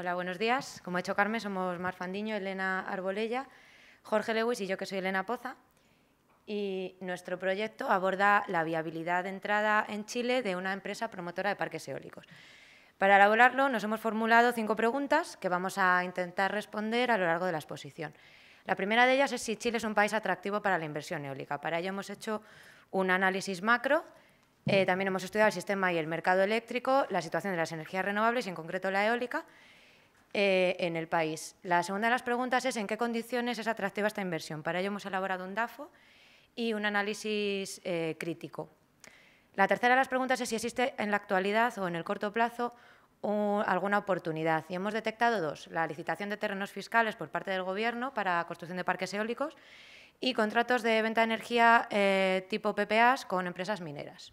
Hola, buenos días. Como ha hecho Carmen, somos Mar Fandiño, Elena Arbolella, Jorge Lewis y yo, que soy Elena Poza. Y nuestro proyecto aborda la viabilidad de entrada en Chile de una empresa promotora de parques eólicos. Para elaborarlo, nos hemos formulado cinco preguntas que vamos a intentar responder a lo largo de la exposición. La primera de ellas es si Chile es un país atractivo para la inversión eólica. Para ello hemos hecho un análisis macro eh, también hemos estudiado el sistema y el mercado eléctrico, la situación de las energías renovables y en concreto la eólica eh, en el país. La segunda de las preguntas es en qué condiciones es atractiva esta inversión. Para ello hemos elaborado un DAFO y un análisis eh, crítico. La tercera de las preguntas es si existe en la actualidad o en el corto plazo alguna oportunidad. Y hemos detectado dos, la licitación de terrenos fiscales por parte del Gobierno para construcción de parques eólicos y contratos de venta de energía eh, tipo PPAs con empresas mineras.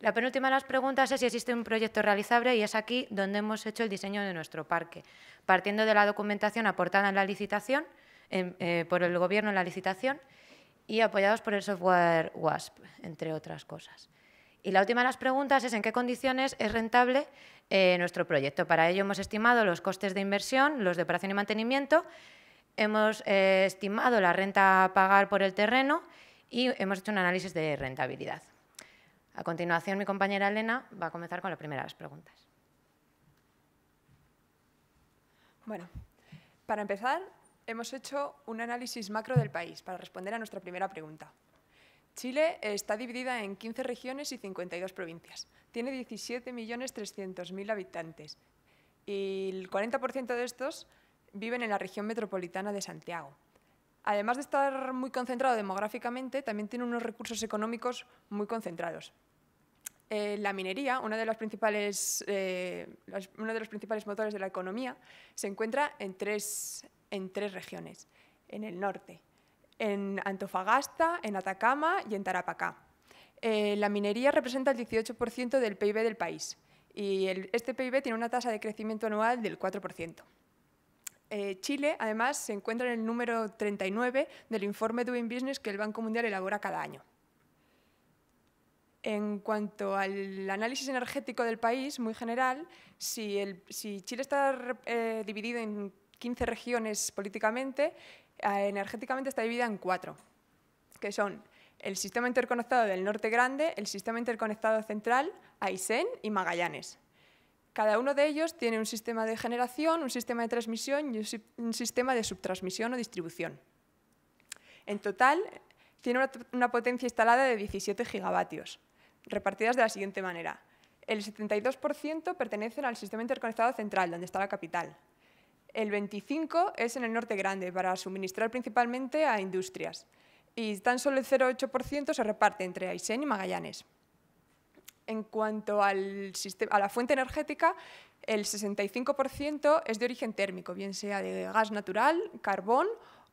La penúltima de las preguntas es si existe un proyecto realizable y es aquí donde hemos hecho el diseño de nuestro parque, partiendo de la documentación aportada en la licitación, em, eh, por el Gobierno en la licitación y apoyados por el software WASP, entre otras cosas. Y la última de las preguntas es en qué condiciones es rentable eh, nuestro proyecto. Para ello hemos estimado los costes de inversión, los de operación y mantenimiento, hemos eh, estimado la renta a pagar por el terreno y hemos hecho un análisis de rentabilidad. A continuación, mi compañera Elena va a comenzar con la primera de las preguntas. Bueno, para empezar, hemos hecho un análisis macro del país para responder a nuestra primera pregunta. Chile está dividida en 15 regiones y 52 provincias. Tiene 17.300.000 habitantes y el 40% de estos viven en la región metropolitana de Santiago. Además de estar muy concentrado demográficamente, también tiene unos recursos económicos muy concentrados. Eh, la minería, eh, uno de, los principales, motores de la economía, se encuentra en tres, regiones, en el norte, en Antofagasta, en Atacama y en Tarapacá. Eh, la minería representa el 18% del PIB del país y este PIB tiene una tasa de crecimiento anual del 4%. Chile, además, se encuentra en el número 39 del informe Doing Business que el Banco Mundial elabora cada año en cuanto al análisis energético del país, muy general, si, Chile está eh, dividido en 15 regiones políticamente, eh, energéticamente está dividida en cuatro, que son el sistema interconectado del Norte Grande, el sistema interconectado central, Aysén y Magallanes. Cada uno de ellos tiene un sistema de generación, un sistema de transmisión y un, sistema de subtransmisión o distribución. En total, tiene una, una potencia instalada de 17 gigavatios repartidas de la siguiente manera. El 72% pertenecen al sistema interconectado central, donde está la capital. El 25% es en el norte grande, para suministrar principalmente a industrias. Y tan solo el 0,8% se reparte entre Aysén y Magallanes. En cuanto al sistema, a la fuente energética, el 65% es de origen térmico, bien sea de gas natural, carbón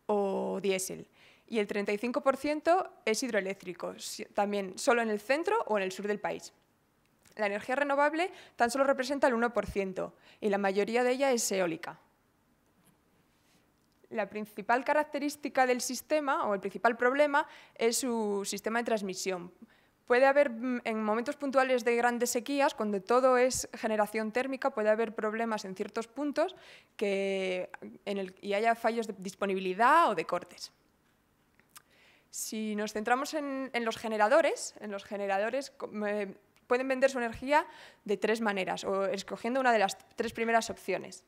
o diésel y el 35% es hidroeléctrico, también solo en el centro o en el sur del país. La energía renovable tan solo representa el 1% y la mayoría de ella es eólica. La principal característica del sistema o el principal problema es su sistema de transmisión. Puede haber mm, en momentos puntuales de grandes sequías, cuando todo es generación térmica, puede haber problemas en ciertos puntos y haya fallos de disponibilidad o de cortes. Si nos centramos en, los generadores, en los generadores pueden vender su energía de tres maneras, o escogiendo una de las tres primeras opciones.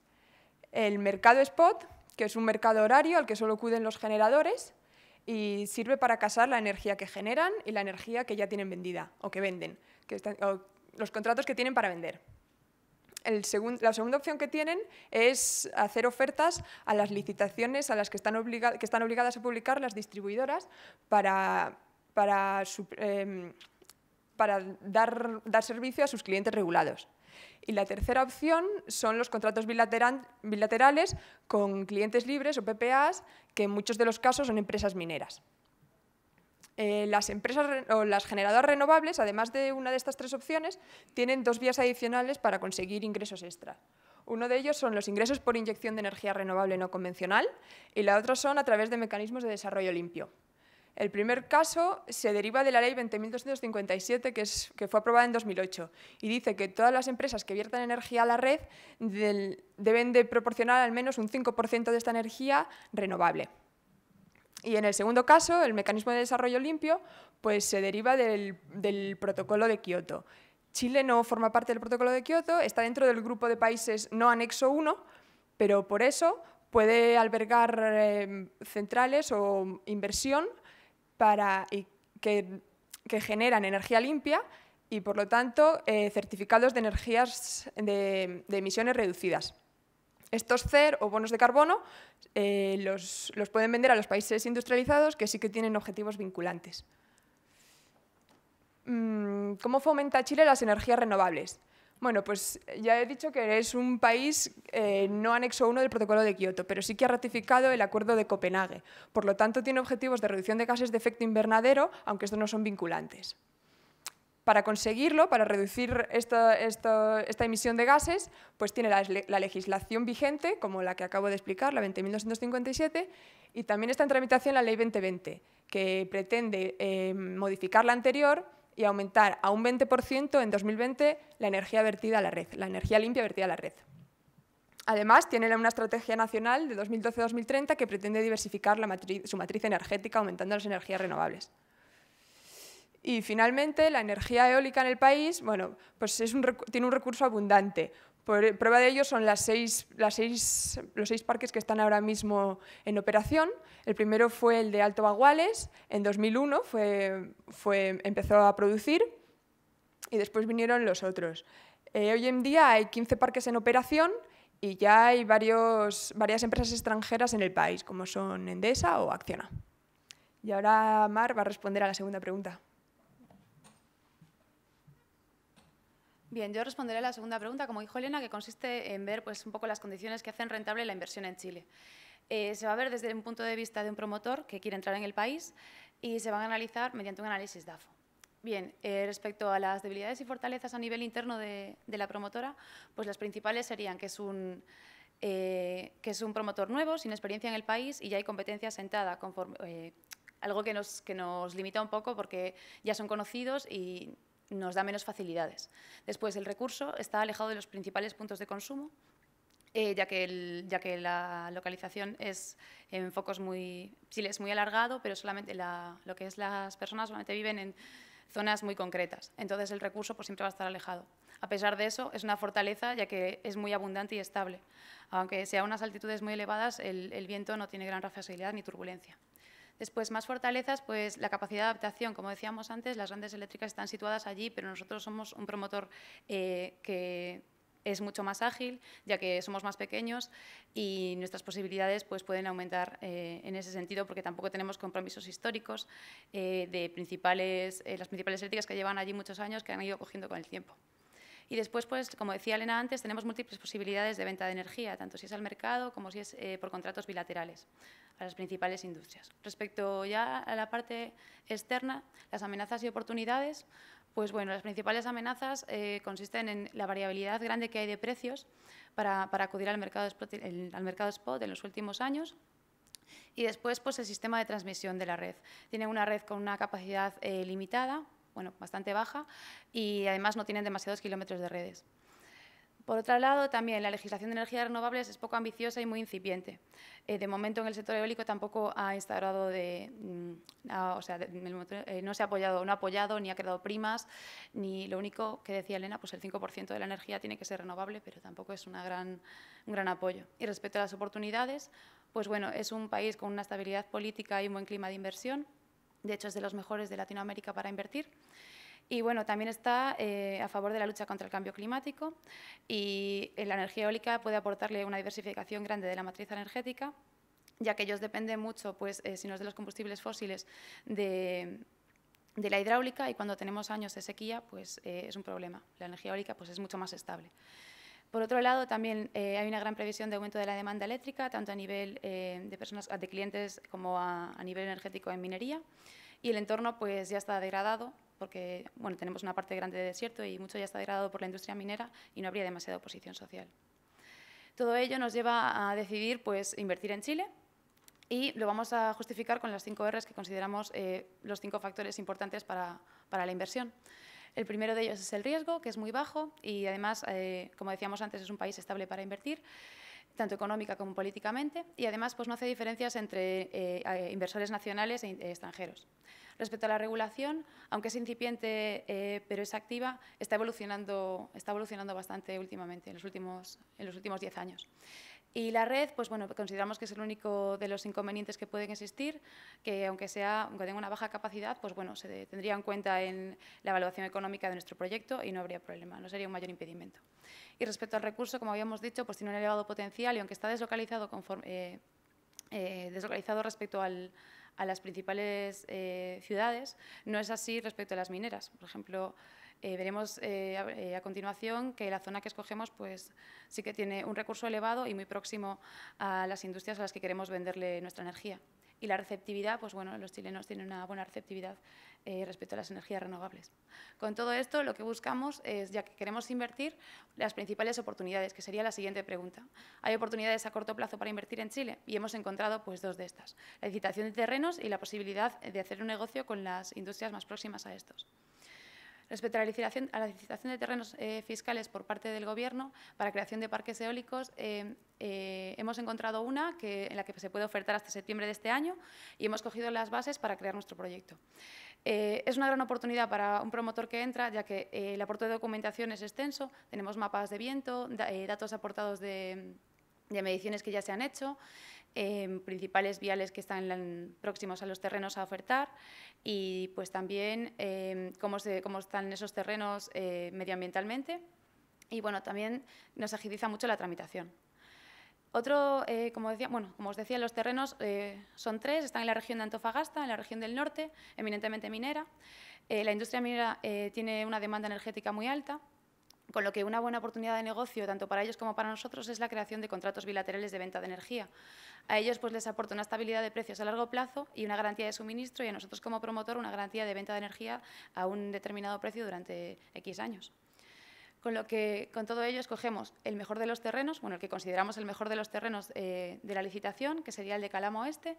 El mercado spot, que es un mercado horario al que solo acuden los generadores y sirve para casar la energía que generan y la energía que ya tienen vendida o que venden, los contratos que tienen para vender la segunda opción que tienen es hacer ofertas a las licitaciones a las que están, obligadas a publicar las distribuidoras em, para, dar, dar servicio a sus clientes regulados. Y la tercera opción son los contratos bilaterales con clientes libres o PPAs, que en muchos de los casos son empresas mineras. Eh, las empresas o las generadoras renovables, además de una de estas tres opciones, tienen dos vías adicionales para conseguir ingresos extra. Uno de ellos son los ingresos por inyección de energía renovable no convencional y la otra son a través de mecanismos de desarrollo limpio. El primer caso se deriva de la Ley 20.257, que, que fue aprobada en 2008, y dice que todas las empresas que viertan energía a la red deben de proporcionar al menos un 5% de esta energía renovable. Y en el segundo caso, el mecanismo de desarrollo limpio, pues se deriva del, protocolo de Kioto. Chile no forma parte del protocolo de Kioto, está dentro del grupo de países no anexo 1, pero por eso puede albergar em, centrales o inversión que, generan energía limpia y, por lo tanto, eh, certificados de energías de emisiones reducidas. Estos CER o bonos de carbono eh, los, pueden vender a los países industrializados que sí que tienen objetivos vinculantes. Mm, ¿Cómo fomenta Chile las energías renovables? Bueno, pues ya he dicho que es un país eh, no anexo 1 del protocolo de Kioto, pero sí que ha ratificado el acuerdo de Copenhague. Por lo tanto, tiene objetivos de reducción de gases de efecto invernadero, aunque estos no son vinculantes. Para conseguirlo, para reducir esta, emisión de gases, pues tiene la, legislación vigente, como la que acabo de explicar, la 20.257, y también está en tramitación la Ley 2020, que pretende em, modificar la anterior y aumentar a un 20% en 2020 la energía vertida a la red, la energía limpia vertida a la red. Además, tiene una estrategia nacional de 2012-2030 que pretende diversificar su matriz energética aumentando las energías renovables. Y finalmente, la energía eólica en el país bueno, pues tiene un recurso abundante. prueba de ello son los seis parques que están ahora mismo en operación. El primero fue el de Alto Baguales, en 2001 fue, empezó a producir y después vinieron los otros. Eh, hoy en día hay 15 parques en operación y ya hay varios, varias empresas extranjeras en el país, como son Endesa o Acciona. Y ahora Mar va a responder a la segunda pregunta. Bien, yo responderé a la segunda pregunta, como dijo Elena, que consiste en ver pues, un poco las condiciones que hacen rentable la inversión en Chile. Eh, se va a ver desde un punto de vista de un promotor que quiere entrar en el país y se van a analizar mediante un análisis DAFO. Bien, eh, respecto a las debilidades y fortalezas a nivel interno de, la promotora, pues las principales serían que es un eh, que es un promotor nuevo, sin experiencia en el país y ya hay competencia sentada, algo que nos, que nos limita un poco porque ya son conocidos y nos da menos facilidades. Después, el recurso está alejado de los principales puntos de consumo, eh, ya, que la localización es en focos muy... Chile es muy alargado, pero solamente lo que es las personas solamente viven en zonas muy concretas. Entonces, el recurso por pues, siempre va a estar alejado. A pesar de eso, es una fortaleza ya que es muy abundante y estable. Aunque sea a unas altitudes muy elevadas, el, viento no tiene gran facilidad ni turbulencia. Después, más fortalezas, pues la capacidad de adaptación. Como decíamos antes, las grandes eléctricas están situadas allí, pero nosotros somos un promotor eh, que es mucho más ágil, ya que somos más pequeños y nuestras posibilidades pues, pueden aumentar eh, en ese sentido, porque tampoco tenemos compromisos históricos eh, de principales, las principales eléctricas que llevan allí muchos años que han ido cogiendo con el tiempo. Y después, pues, como decía Elena antes, tenemos múltiples posibilidades de venta de energía, tanto si es al mercado como si es por contratos bilaterales a las principales industrias. Respecto ya a la parte externa, las amenazas y oportunidades, pues bueno, las principales amenazas eh, consisten en la variabilidad grande que hay de precios para, acudir al mercado, spot, en los últimos años, y después, pues el sistema de transmisión de la red. Tienen una red con una capacidad eh, limitada, bueno, bastante baja, y además no tienen demasiados kilómetros de redes. Por otro lado, también la legislación de energías renovables es poco ambiciosa y muy incipiente. Eh, de momento, en el sector eólico tampoco ha instaurado mm, o sea, eh, no se ha apoyado, no ha apoyado ni ha creado primas, ni lo único que decía Elena, pues el 5% de la energía tiene que ser renovable, pero tampoco es un gran apoyo. Y respecto a las oportunidades, pues bueno, es un país con una estabilidad política y un buen clima de inversión. De hecho, es de los mejores de Latinoamérica para invertir. Y bueno, también está eh, a favor de la lucha contra el cambio climático y eh, la energía eólica puede aportarle una diversificación grande de la matriz energética, ya que ellos dependen mucho, pues, eh, si no es de los combustibles fósiles, de, la hidráulica y cuando tenemos años de sequía, pues es un problema. La energía eólica pues, es mucho más estable. Por otro lado, también hay una gran previsión de aumento de la demanda eléctrica, tanto a nivel de, personas, de clientes como a, a, nivel energético en minería. Y el entorno pues, ya está degradado porque bueno, tenemos una parte grande de desierto y mucho ya está degradado por la industria minera y no habría demasiada oposición social. Todo ello nos lleva a decidir pues, invertir en Chile y lo vamos a justificar con las cinco R's que consideramos eh, los cinco factores importantes para, la inversión. El primero de ellos es el riesgo, que es muy bajo y además, eh, como decíamos antes, es un país estable para invertir tanto económica como políticamente, y además pues, no hace diferencias entre eh, inversores nacionales e extranjeros. Respecto a la regulación, aunque es incipiente eh, pero es activa, está evolucionando, está evolucionando bastante últimamente, en los últimos los últimos años. Y la red, pues bueno, consideramos que es el único de los inconvenientes que pueden existir, que aunque, sea, tenga una baja capacidad, pues bueno, se tendría en cuenta en la evaluación económica de nuestro proyecto y no habría problema, no sería un mayor impedimento. Y respecto al recurso, como habíamos dicho, pues tiene un elevado potencial y aunque está deslocalizado, conforme, eh, eh, deslocalizado respecto al, a las principales eh, ciudades. No es así respecto a las mineras. Por ejemplo, eh, veremos eh, a, continuación que la zona que escogemos pues, sí que tiene un recurso elevado y muy próximo a las industrias a las que queremos venderle nuestra energía. Y la receptividad, pues bueno, los chilenos tienen una buena receptividad eh, respecto a las energías renovables. Con todo esto, lo que buscamos es, ya que queremos invertir, las principales oportunidades, que sería la siguiente pregunta. ¿Hay oportunidades a corto plazo para invertir en Chile? Y hemos encontrado pues, dos de estas, la licitación de terrenos y la posibilidad de hacer un negocio con las industrias más próximas a estos. Respecto a la licitación, de terrenos eh, fiscales por parte del Gobierno para creación de parques eólicos, eh, eh, hemos encontrado una que, en la que se puede ofertar hasta septiembre de este año y hemos cogido las bases para crear nuestro proyecto. es una gran oportunidad para un promotor que entra, ya que el aporte de documentación es extenso, tenemos mapas de viento, datos aportados de de mediciones que ya se han hecho, em, principales viales que están próximos a los terrenos a ofertar y pues también em, cómo, están esos terrenos eh, medioambientalmente y bueno, también nos agiliza mucho la tramitación. Otro, eh, como, decía, como os decía, los terrenos eh, son tres, están en la región de Antofagasta, en la región del norte, eminentemente minera. la industria minera tiene una demanda energética muy alta, con lo que una buena oportunidad de negocio, tanto para ellos como para nosotros, es la creación de contratos bilaterales de venta de energía. A ellos pues, les aporta una estabilidad de precios a largo plazo y una garantía de suministro y a nosotros como promotor una garantía de venta de energía a un determinado precio durante X años. Con lo que, con todo ello, escogemos el mejor de los terrenos, bueno, el que consideramos el mejor de los terrenos eh, de la licitación, que sería el de Calamo Oeste,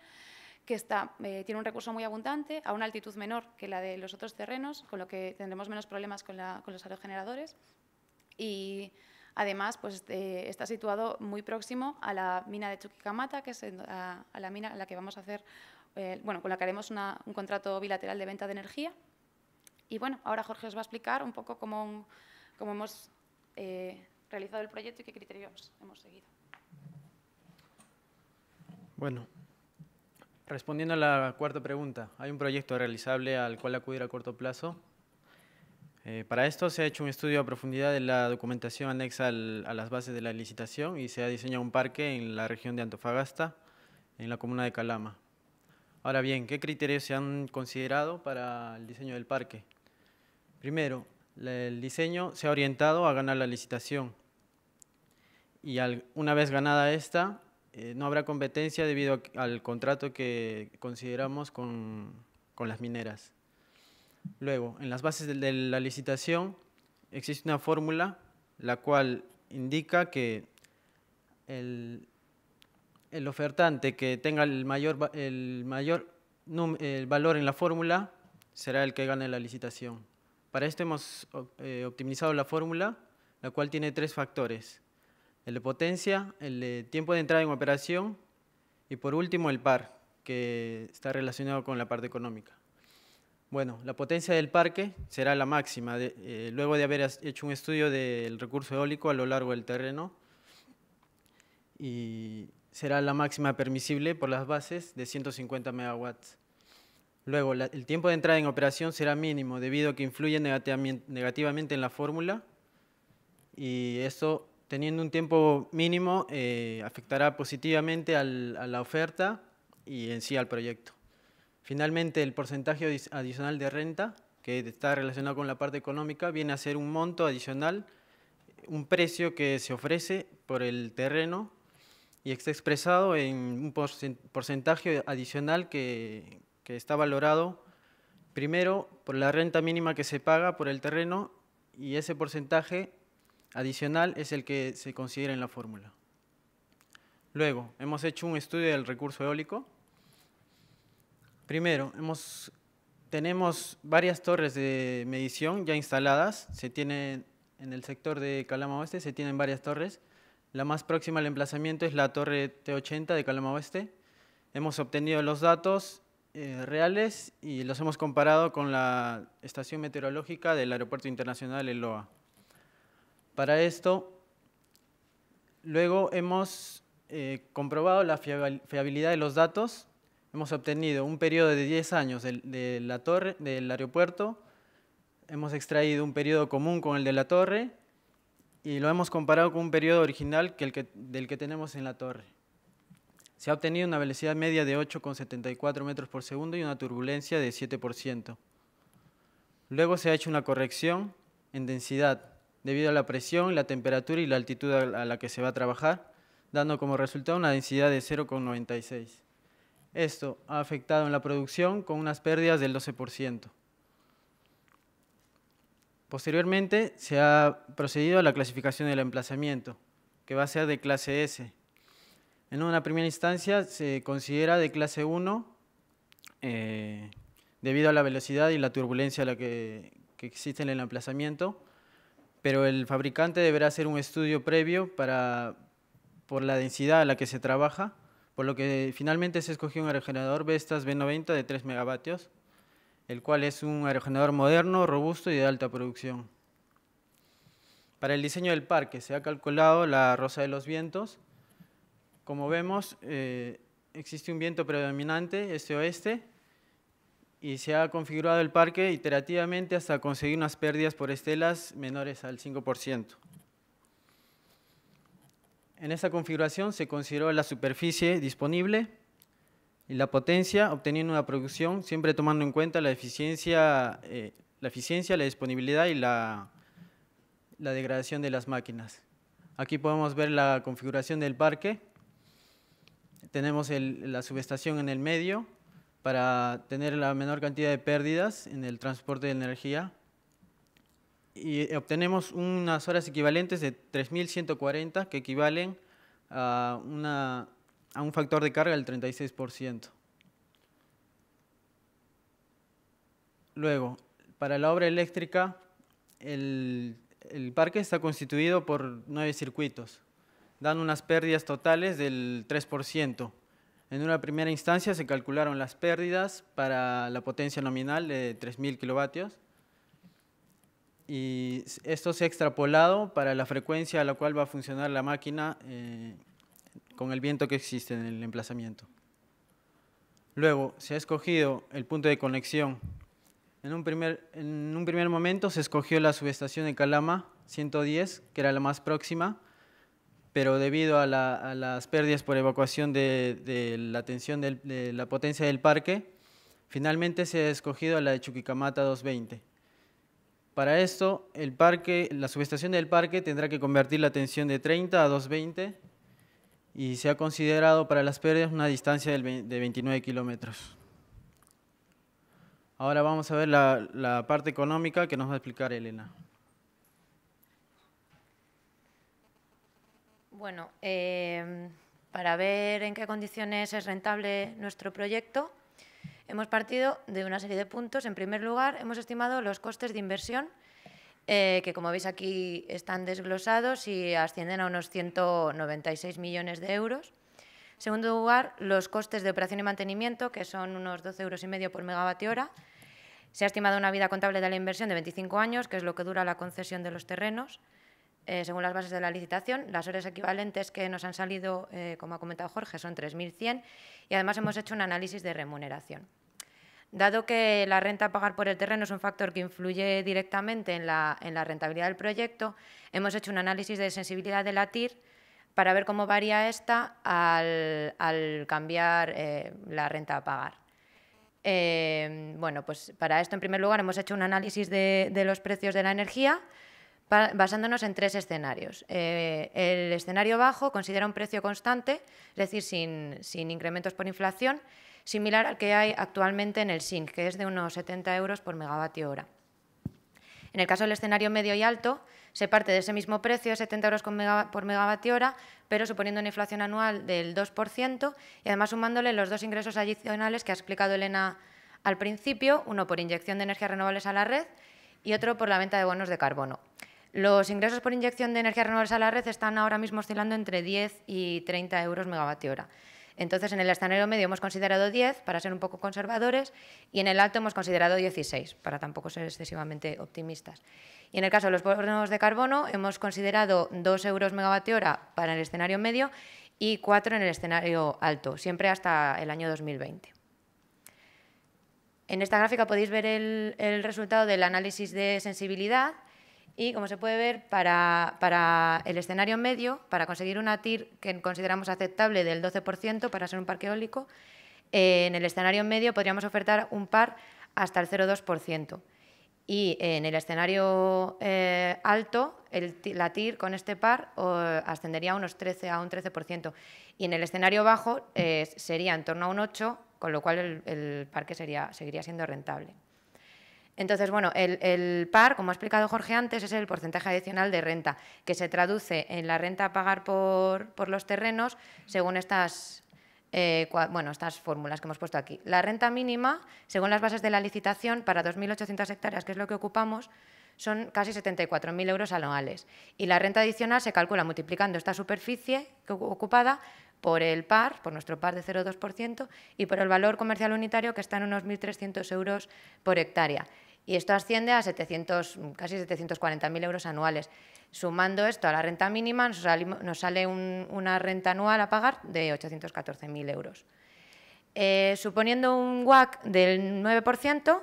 que eh, tiene un recurso muy abundante, a una altitud menor que la de los otros terrenos, con lo que tendremos menos problemas con, con los aerogeneradores y además pues, eh, está situado muy próximo a la mina de Chuquicamata, que es a, la mina la que vamos a hacer, eh, bueno, con la que haremos un contrato bilateral de venta de energía. Y bueno, ahora Jorge os va a explicar un poco cómo, hemos eh, realizado el proyecto y qué criterios hemos seguido. Bueno, respondiendo a la cuarta pregunta, ¿hay un proyecto realizable al cual acudir a corto plazo? Eh, para esto se ha hecho un estudio a profundidad de la documentación anexa a las bases de la licitación y se ha diseñado un parque en la región de Antofagasta, en la comuna de Calama. Ahora bien, ¿qué criterios se han considerado para el diseño del parque? Primero, el diseño se ha orientado a ganar la licitación y una vez ganada esta, eh, no habrá competencia debido al contrato que consideramos con las mineras. Luego, en las bases de la licitación existe una fórmula la cual indica que el, ofertante que tenga el mayor, el mayor el valor en la fórmula será el que gane la licitación. Para esto hemos eh, optimizado la fórmula, la cual tiene tres factores. El de potencia, el de tiempo de entrada en operación y por último el par, que está relacionado con la parte económica. Bueno, la potencia del parque será la máxima, eh, luego de haber hecho un estudio del recurso eólico a lo largo del terreno, y será la máxima permisible por las bases de 150 megawatts. Luego, el tiempo de entrada en operación será mínimo, debido a que influye negativamente en la fórmula, y esto, teniendo un tiempo mínimo, eh, afectará positivamente a la oferta y en sí al proyecto. Finalmente, el porcentaje adicional de renta, que está relacionado con la parte económica, viene a ser un monto adicional, un precio que se ofrece por el terreno y está expresado en un porcentaje adicional que, está valorado primero por la renta mínima que se paga por el terreno y ese porcentaje adicional es el que se considera en la fórmula. Luego, hemos hecho un estudio del recurso eólico Primero, hemos, tenemos varias torres de medición ya instaladas. Se tiene en el sector de Calama Oeste, se tienen varias torres. La más próxima al emplazamiento es la torre T80 de Calama Oeste. Hemos obtenido los datos eh, reales y los hemos comparado con la estación meteorológica del Aeropuerto Internacional El Loa. Para esto, luego hemos eh, comprobado la fiabilidad de los datos Hemos obtenido un periodo de 10 años de, la torre, del aeropuerto, hemos extraído un periodo común con el de la torre y lo hemos comparado con un periodo original que el que, del que tenemos en la torre. Se ha obtenido una velocidad media de 8,74 metros por segundo y una turbulencia de 7%. Luego se ha hecho una corrección en densidad debido a la presión, la temperatura y la altitud a la que se va a trabajar, dando como resultado una densidad de 0,96. Esto ha afectado en la producción con unas pérdidas del 12%. Posteriormente se ha procedido a la clasificación del emplazamiento, que va a ser de clase S. En una primera instancia se considera de clase 1 eh, debido a la velocidad y la turbulencia la que, que existe en el emplazamiento, pero el fabricante deberá hacer un estudio previo para, por la densidad a la que se trabaja por lo que finalmente se escogió un aerogenerador Vestas B90 de 3 megavatios, el cual es un aerogenerador moderno, robusto y de alta producción. Para el diseño del parque se ha calculado la rosa de los vientos. Como vemos, eh, existe un viento predominante, este-oeste, y se ha configurado el parque iterativamente hasta conseguir unas pérdidas por estelas menores al 5%. En esta configuración se consideró la superficie disponible y la potencia, obteniendo una producción, siempre tomando en cuenta la eficiencia, eh, la, disponibilidad y la, degradación de las máquinas. Aquí podemos ver la configuración del parque. Tenemos la subestación en el medio para tener la menor cantidad de pérdidas en el transporte de energía y obtenemos unas horas equivalentes de 3.140 que equivalen a, un factor de carga del 36%. Luego, para la obra eléctrica, el, el parque está constituido por nueve circuitos. Dan unas pérdidas totales del 3%. En una primera instancia se calcularon las pérdidas para la potencia nominal de 3.000 kilovatios y esto se ha extrapolado para la frecuencia a la cual va a funcionar la máquina eh, con el viento que existe en el emplazamiento. Luego, se ha escogido el punto de conexión. En un primer, en un primer momento se escogió la subestación de Calama 110, que era la más próxima, pero debido a, las pérdidas por evacuación de, la tensión de la potencia del parque, finalmente se ha escogido la de Chuquicamata 220. Para esto, el parque, la subestación del parque tendrá que convertir la tensión de 30 a 220 y se ha considerado para las pérdidas una distancia de 29 kilómetros. Ahora vamos a ver la, parte económica que nos va a explicar Elena. Bueno, eh, para ver en qué condiciones es rentable nuestro proyecto, Hemos partido de una serie de puntos. En primer lugar, hemos estimado los costes de inversión, eh, que como veis aquí están desglosados y ascienden a unos 196 millones de euros. En segundo lugar, los costes de operación y mantenimiento, que son unos 12 euros y medio por megavatio hora. Se ha estimado una vida contable de la inversión de 25 años, que es lo que dura la concesión de los terrenos, eh, según las bases de la licitación. Las horas equivalentes que nos han salido, eh, como ha comentado Jorge, son 3.100 y además hemos hecho un análisis de remuneración. Dado que la renta a pagar por el terreno es un factor que influye directamente en la, rentabilidad del proyecto, hemos hecho un análisis de sensibilidad de la TIR para ver cómo varía esta al, cambiar eh, la renta a pagar. Eh, bueno, pues para esto, en primer lugar, hemos hecho un análisis de, los precios de la energía basándonos en tres escenarios. Eh, el escenario bajo considera un precio constante, es decir, sin incrementos por inflación, similar al que hay actualmente en el SINC, que es de unos 70 euros por megavatio hora. En el caso del escenario medio y alto, se parte de ese mismo precio, 70 euros por megavatio hora, pero suponiendo una inflación anual del 2% y además sumándole los dos ingresos adicionales que ha explicado Elena al principio, uno por inyección de energías renovables a la red y otro por la venta de bonos de carbono. Los ingresos por inyección de energías renovables a la red están ahora mismo oscilando entre 10 y 30 euros megavatio hora. Entonces, en el escenario medio hemos considerado 10 para ser un poco conservadores y en el alto hemos considerado 16 para tampoco ser excesivamente optimistas. Y en el caso de los bonos de carbono hemos considerado 2 euros megavatio para el escenario medio y 4 en el escenario alto, siempre hasta el año 2020. En esta gráfica podéis ver el resultado del análisis de sensibilidad y como se puede ver, para, el escenario medio, para conseguir una TIR que consideramos aceptable del 12% para ser un parque eólico, eh, en el escenario medio podríamos ofertar un par hasta el 0,2%. Y eh, en el escenario eh, alto, el, la TIR con este par ascendería a unos 13 a un 13%. Y en el escenario bajo sería en torno a un 8%, con lo cual el, el parque sería, seguiría siendo rentable. Entonces, bueno, el, PAR, como ha explicado Jorge antes, es el porcentaje adicional de renta, que se traduce en la renta a pagar por, los terrenos según estas, eh, estas fórmulas que hemos puesto aquí. La renta mínima, según las bases de la licitación, para 2.800 hectáreas, que es lo que ocupamos, son casi 74.000 euros anuales. Y la renta adicional se calcula multiplicando esta superficie ocupada por el par, por nuestro par de 0,2% y por el valor comercial unitario que está en unos 1.300 euros por hectárea y esto asciende a casi 740.000 euros anuales. Sumando esto a la renta mínima, nos, sale, una renta anual a pagar de 814.000 euros. Eh, suponiendo un WAC del 9%,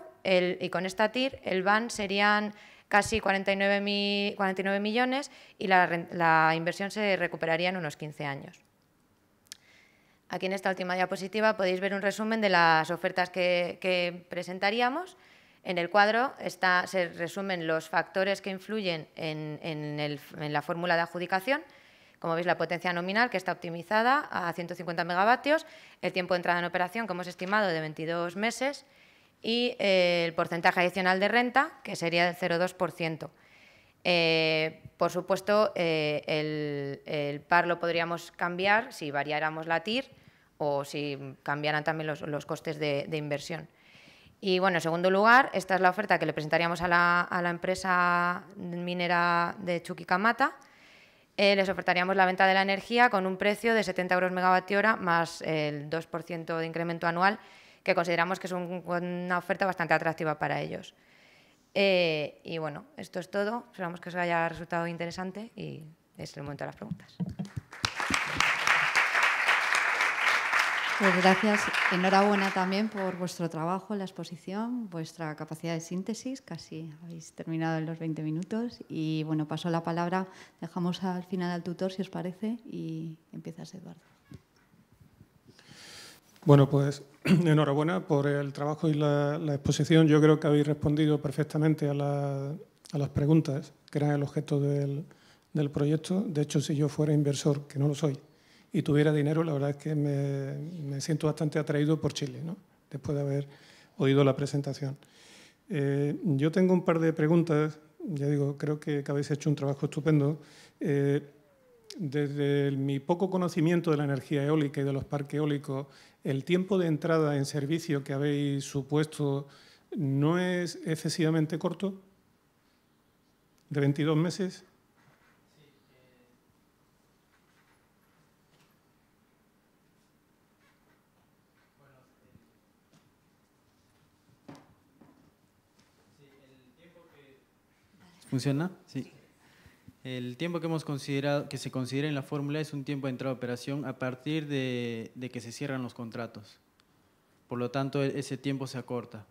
y con esta TIR, el BAN serían casi 49, millones y la, inversión se recuperaría en unos 15 años. Aquí en esta última diapositiva podéis ver un resumen de las ofertas que presentaríamos. En el cuadro se resumen los factores que influyen en, la fórmula de adjudicación. Como veis, la potencia nominal, que está optimizada a 150 megavatios, el tiempo de entrada en operación, que hemos estimado, de 22 meses, y eh, el porcentaje adicional de renta, que sería del 0,2%. Eh, por supuesto, eh, el, par lo podríamos cambiar si variáramos la TIR o si cambiaran también los, costes de inversión. Y bueno, en segundo lugar, esta es la oferta que le presentaríamos a la, empresa minera de Chuquicamata. Eh, les ofertaríamos la venta de la energía con un precio de 70 euros megavatio hora más el 2% de incremento anual, que consideramos que es una oferta bastante atractiva para ellos. Eh, y bueno, esto es todo. Esperamos que os haya resultado interesante y es el momento de las preguntas. Pues gracias. Enhorabuena también por vuestro trabajo la exposición, vuestra capacidad de síntesis. Casi habéis terminado en los 20 minutos. Y bueno, paso la palabra. Dejamos al final al tutor, si os parece, y empiezas, Eduardo. Bueno, pues enhorabuena por el trabajo y la, exposición. Yo creo que habéis respondido perfectamente a, las preguntas que eran el objeto del proyecto. De hecho, si yo fuera inversor, que no lo soy, y tuviera dinero, la verdad es que me, siento bastante atraído por Chile, ¿no? después de haber oído la presentación. Eh, yo tengo un par de preguntas, ya digo, creo que, habéis hecho un trabajo estupendo. Eh, desde mi poco conocimiento de la energía eólica y de los parques eólicos, el tiempo de entrada en servicio que habéis supuesto no es excesivamente corto, de 22 meses. ¿Funciona? Sí. El tiempo que, hemos considerado, que se considera en la fórmula es un tiempo de entrada a operación a partir de, de que se cierran los contratos. Por lo tanto, e-, ese tiempo se acorta.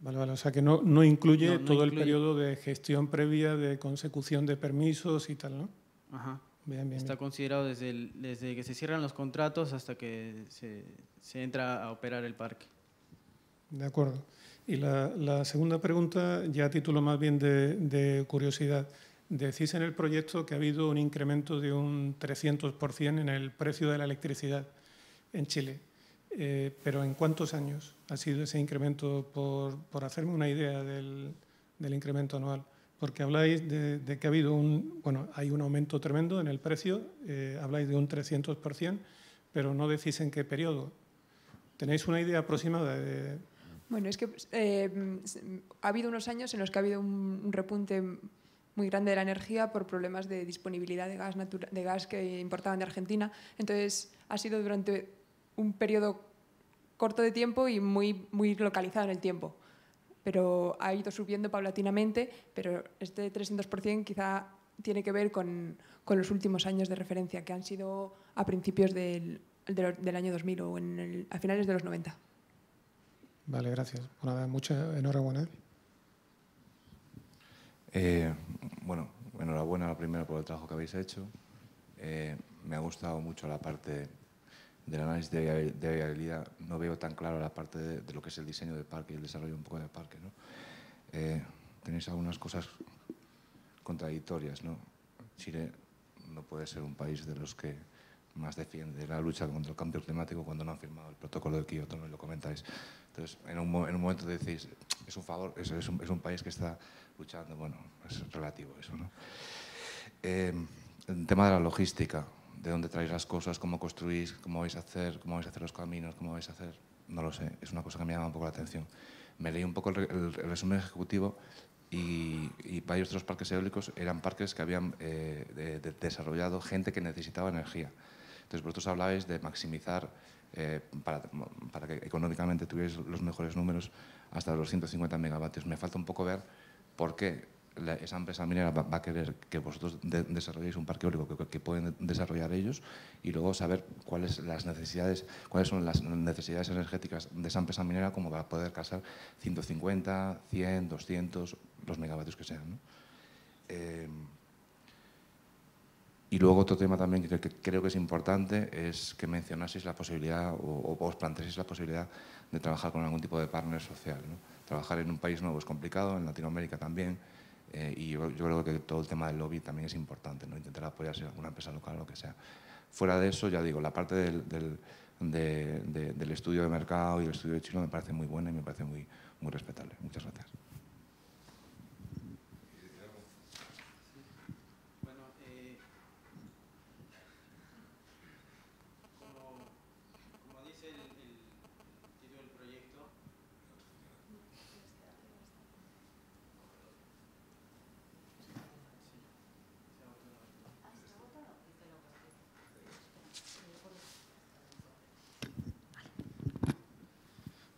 Vale, vale, o sea que no, no incluye todo el periodo de gestión previa de consecución de permisos y tal, ¿no? Ajá. Está considerado desde, desde que se cierran los contratos hasta que se, se, entra a operar el parque. De acuerdo. Y la, segunda pregunta, ya a título más bien de, curiosidad, decís en el proyecto que ha habido un incremento de un 300% en el precio de la electricidad en Chile. Eh, pero ¿en cuántos años ha sido ese incremento? Por, hacerme una idea del, incremento anual. Porque habláis de, que ha habido un, bueno, hay un aumento tremendo en el precio, eh, habláis de un 300%, pero no decís en qué periodo. ¿Tenéis una idea aproximada de bueno, es que eh, ha habido unos años en los que ha habido un, repunte muy grande de la energía por problemas de disponibilidad de gas, de gas que importaban de Argentina. Entonces, ha sido durante un periodo corto de tiempo y muy, muy localizado en el tiempo. Pero ha ido subiendo paulatinamente, pero este 300% quizá tiene que ver con, los últimos años de referencia, que han sido a principios del, del, año 2000 o en el, a finales de los 90. Vale, gracias. Una vez, muchas enhorabuena. Eh, bueno, enhorabuena la primera por el trabajo que habéis hecho. Eh, me ha gustado mucho la parte del análisis de, viabilidad. No veo tan claro la parte de, lo que es el diseño del parque y el desarrollo un poco del parque. Eh, tenéis algunas cosas contradictorias. ¿no? Chile no puede ser un país de los que más defiende la lucha contra el cambio climático cuando no han firmado el protocolo de Kioto, no lo comentáis. Entonces, en un, momento decís, es un favor, es, un, país que está luchando, bueno, es relativo eso, ¿no? Em, el tema de la logística, de dónde traéis las cosas, cómo construís, cómo vais a hacer, cómo vais a hacer los caminos, cómo vais a hacer, no lo sé, es una cosa que me llama un poco la atención. Me leí un poco el, resumen ejecutivo y, y, varios de los parques eólicos eran parques que habían eh, desarrollado gente que necesitaba energía. Entonces vosotros hablabais de maximizar eh, para, que económicamente tuvierais los mejores números hasta los 150 megavatios. Me falta un poco ver por qué esa empresa minera va, a querer que vosotros desarrolléis un parque eólico que, pueden desarrollar ellos y luego saber cuáles las necesidades cuáles son las necesidades energéticas de esa empresa minera como va a poder casar 150, 100, 200 los megavatios que sean. Eh, y luego otro tema también que creo que es importante es que mencionaseis la posibilidad o, os planteaseis la posibilidad de trabajar con algún tipo de partner social. Trabajar en un país nuevo es complicado, en Latinoamérica también, eh, y yo, creo que todo el tema del lobby también es importante, ¿no? intentar apoyarse en alguna empresa local o lo que sea. Fuera de eso, ya digo, la parte del, estudio de mercado y el estudio de Chile me parece muy buena y me parece muy, muy respetable. Muchas gracias.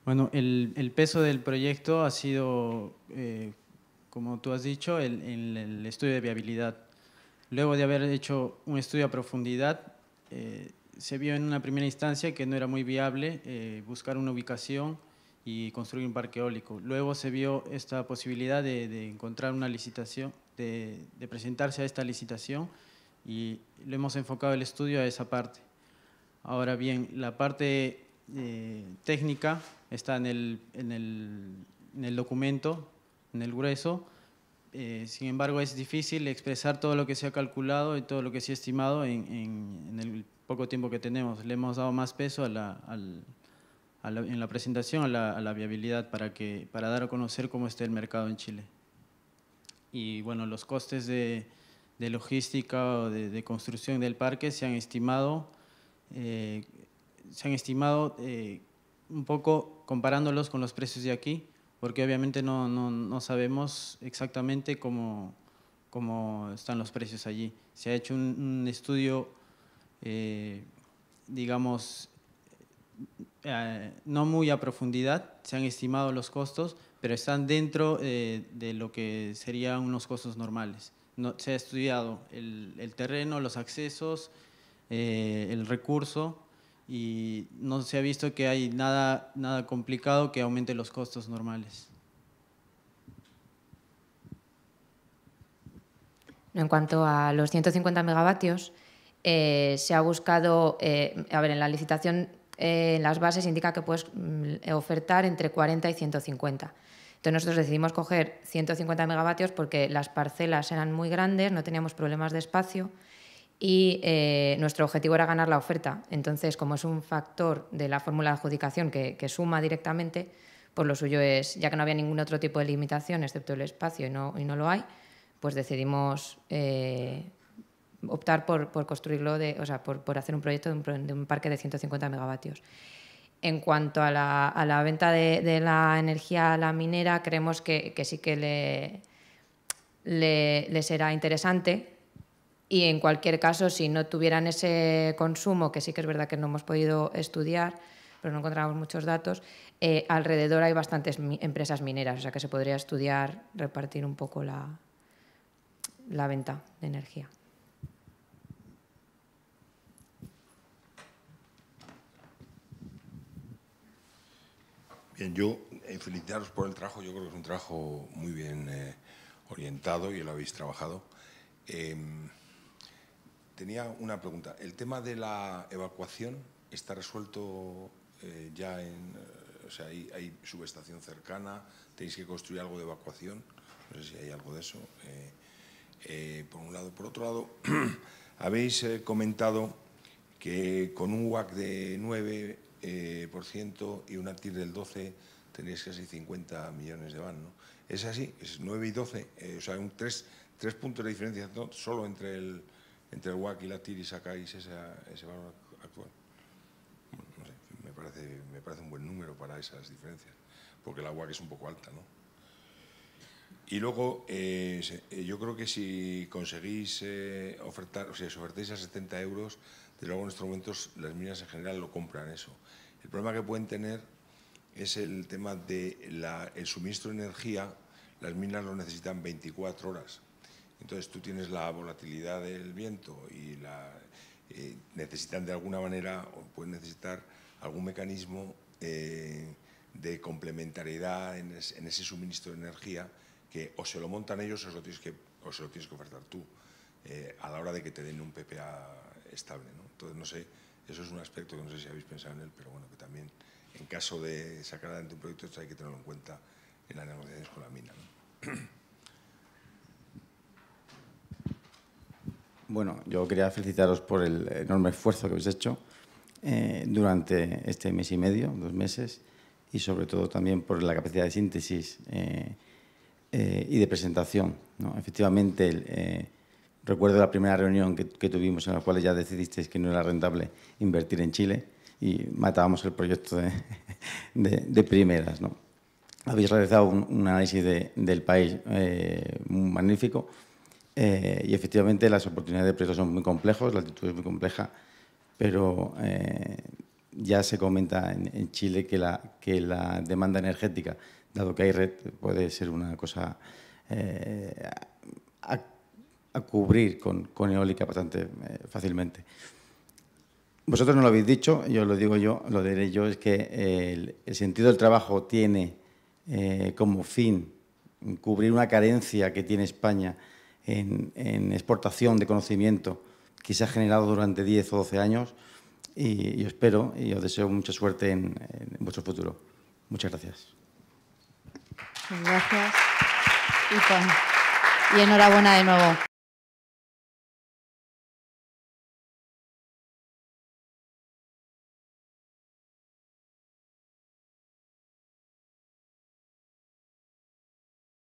Bueno, el, peso del proyecto ha sido, eh, como tú has dicho, el, el, estudio de viabilidad. Luego de haber hecho un estudio a profundidad, eh, se vio en una primera instancia que no era muy viable eh, buscar una ubicación y construir un parque eólico. Luego se vio esta posibilidad de, encontrar una licitación, de, presentarse a esta licitación y lo hemos enfocado el estudio a esa parte. Ahora bien, la parte eh, técnica, está en el, en, el, en el, documento, en el grueso. Eh, sin embargo, es difícil expresar todo lo que se ha calculado y todo lo que se ha estimado en, en el poco tiempo que tenemos. Le hemos dado más peso a la, al, en la presentación a la, la, viabilidad para, que, para dar a conocer cómo está el mercado en Chile. Y bueno, los costes de, de logística o de, construcción del parque se han estimado eh, se han estimado eh, un poco comparándolos con los precios de aquí, porque obviamente no, sabemos exactamente cómo, están los precios allí. Se ha hecho un, estudio, eh, digamos, eh, no muy a profundidad, se han estimado los costos, pero están dentro de lo que serían unos costos normales. se ha estudiado el terreno, los accesos, el recurso, y no se ha visto que hay nada, complicado que aumente los costos normales. En cuanto a los 150 megavatios, eh, se ha buscado, eh, a ver, en la licitación eh, en las bases indica que puedes mm, ofertar entre 40 y 150. Entonces nosotros decidimos coger 150 megavatios porque las parcelas eran muy grandes, no teníamos problemas de espacio y eh, nuestro objetivo era ganar la oferta. Entonces, como es un factor de la fórmula de adjudicación que, suma directamente, pues lo suyo es, ya que no había ningún otro tipo de limitación excepto el espacio y no, lo hay, pues decidimos eh, optar por, construirlo, de, o sea, por, hacer un proyecto de un, parque de 150 megavatios. En cuanto a la, venta de, la energía a la minera, creemos que, sí que le, le será interesante y en cualquier caso, si no tuvieran ese consumo, que sí que es verdad que no hemos podido estudiar, pero no encontramos muchos datos, eh, alrededor hay bastantes empresas mineras, o sea que se podría estudiar, repartir un poco la, venta de energía. Bien, yo eh, felicitaros por el trabajo, yo creo que es un trabajo muy bien eh, orientado y lo habéis trabajado. Em, tenía una pregunta. ¿El tema de la evacuación está resuelto eh, ya en... Eh, o sea, hay, subestación cercana, tenéis que construir algo de evacuación, no sé si hay algo de eso, eh, por un lado. Por otro lado, habéis comentado que con un WAC de 9% y una TIR del 12% tenéis casi 50 millones de van, ¿no? ¿Es así? ¿Es 9 y 12? o sea, un 3, 3 puntos de diferencia solo entre el entre el WAC y la TIR y sacáis ese valor actual. Bueno, no sé, me parece, me parece un buen número para esas diferencias, porque la WAC es un poco alta, ¿no? Y luego, eh, eh, yo creo que si conseguís eh, ofertar, o sea, si ofertéis a 70 euros, de luego en estos momentos las minas en general lo compran eso. El problema que pueden tener es el tema del el suministro de energía. Las minas lo necesitan 24 horas. Entonces tú tienes la volatilidad del viento y la, eh, necesitan de alguna manera, o pueden necesitar algún mecanismo eh, de complementariedad en, ese suministro de energía que o se lo montan ellos o se lo tienes que, o se tienes que ofertar tú eh, a la hora de que te den un PPA estable. ¿no? Entonces, no sé, eso es un aspecto que no sé si habéis pensado en él, pero bueno, que también en caso de sacar adelante un proyecto esto hay que tenerlo en cuenta en las negociaciones con la mina. ¿no? Bueno, yo quería felicitaros por el enorme esfuerzo que habéis hecho eh, durante este mes y medio, dos meses, y sobre todo también por la capacidad de síntesis eh, eh, y de presentación. ¿no? Efectivamente, recuerdo la primera reunión que, tuvimos en la cual ya decidisteis que no era rentable invertir en Chile y matábamos el proyecto de, primeras. Habéis realizado un, análisis del país magnífico, eh, y efectivamente las oportunidades de precio son muy complejas, la actitud es muy compleja, pero eh, ya se comenta en, Chile que la, demanda energética, dado que hay red, puede ser una cosa eh, a, cubrir con, eólica bastante fácilmente. Vosotros no lo habéis dicho, yo lo digo yo, lo diré yo, es que el sentido del trabajo tiene como fin cubrir una carencia que tiene España en, exportación de conocimiento que se ha generado durante 10 o 12 años y, yo espero y os deseo mucha suerte en, vuestro futuro. Muchas gracias. y enhorabuena de nuevo.